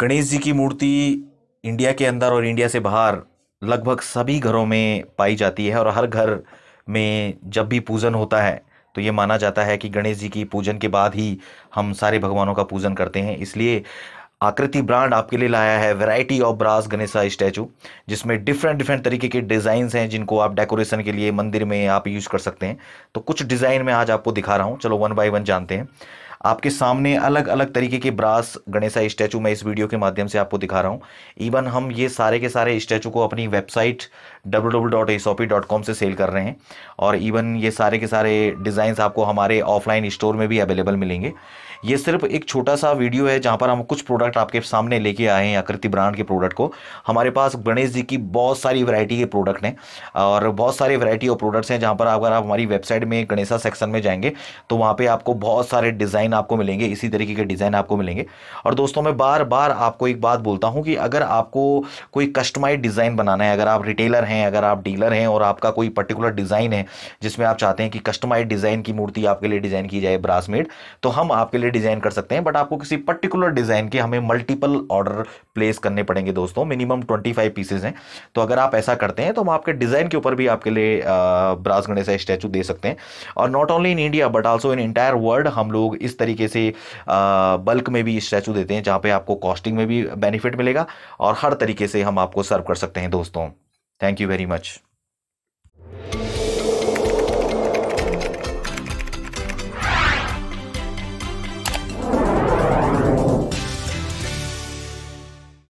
गणेश जी की मूर्ति इंडिया के अंदर और इंडिया से बाहर लगभग सभी घरों में पाई जाती है और हर घर में जब भी पूजन होता है तो ये माना जाता है कि गणेश जी की पूजन के बाद ही हम सारे भगवानों का पूजन करते हैं इसलिए आकृति ब्रांड आपके लिए लाया है variety of brass Ganesha statue जिसमें डिफरेंट डिफरेंट तरीके के डिज़ाइन हैं जिनको आप डेकोरेशन के लिए मंदिर में आप यूज़ कर सकते हैं तो कुछ डिज़ाइन में आज आपको दिखा रहा हूँ चलो वन बाय वन जानते हैं आपके सामने अलग अलग तरीके के ब्रास गणेशा स्टैचू मैं इस वीडियो के माध्यम से आपको दिखा रहा हूँ इवन हम ये सारे के सारे स्टैचू को अपनी वेबसाइट डब्ल्यू से सेल कर रहे हैं और इवन ये सारे के सारे डिज़ाइंस आपको हमारे ऑफलाइन स्टोर में भी अवेलेबल मिलेंगे ये सिर्फ एक छोटा सा वीडियो है जहाँ पर हम कुछ प्रोडक्ट आपके सामने लेके आए हैं आकृति ब्रांड के प्रोडक्ट को हमारे पास गणेश जी की बहुत सारी वैरायटी के प्रोडक्ट हैं और बहुत सारे वैरायटी और प्रोडक्ट्स हैं जहाँ पर अगर आप हमारी वेबसाइट में गणेशा सेक्शन में जाएंगे तो वहाँ पर आपको बहुत सारे डिज़ाइन आपको मिलेंगे इसी तरीके के डिज़ाइन आपको मिलेंगे और दोस्तों मैं बार बार आपको एक बात बोलता हूँ कि अगर आपको कोई कस्टमाइज डिज़ाइन बनाना है अगर आप रिटेलर हैं अगर आप डीलर हैं और आपका कोई पर्टिकुलर डिज़ाइन है जिसमें आप चाहते हैं कि कस्टमाइज डिज़ाइन की मूर्ति आपके लिए डिज़ाइन की जाए ब्रासमेड तो हम आपके लिए डिज़ाइन कर सकते हैं बट आपको किसी पर्टिकुलर डिज़ाइन के हमें मल्टीपल ऑर्डर प्लेस करने पड़ेंगे दोस्तों मिनिमम ट्वेंटी फाइव पीसेज हैं तो अगर आप ऐसा करते हैं तो हम आपके डिज़ाइन के ऊपर भी आपके लिए ब्रास गणेश स्टैचू दे सकते हैं और not only in India but also in entire world हम लोग इस तरीके से बल्क में भी स्टैचू देते हैं जहाँ पर आपको कॉस्टिंग में भी बेनिफिट मिलेगा और हर तरीके से हम आपको सर्व कर सकते हैं दोस्तों थैंक यू वेरी मच